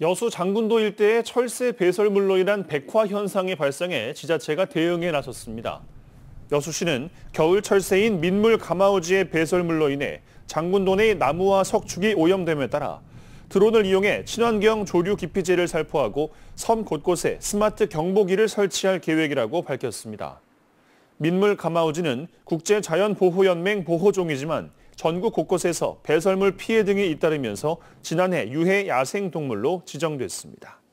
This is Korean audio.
여수 장군도 일대의 철새 배설물로 인한 백화 현상이 발생해 지자체가 대응에 나섰습니다. 여수시는 겨울 철새인 민물 가마우지의 배설물로 인해 장군도 내 나무와 석축이 오염됨에 따라 드론을 이용해 친환경 조류 기피제를 살포하고 섬 곳곳에 스마트 경보기를 설치할 계획이라고 밝혔습니다. 민물 가마우지는 국제자연보호연맹 보호종이지만 전국 곳곳에서 배설물 피해 등이 잇따르면서 지난해 유해 야생동물로 지정됐습니다.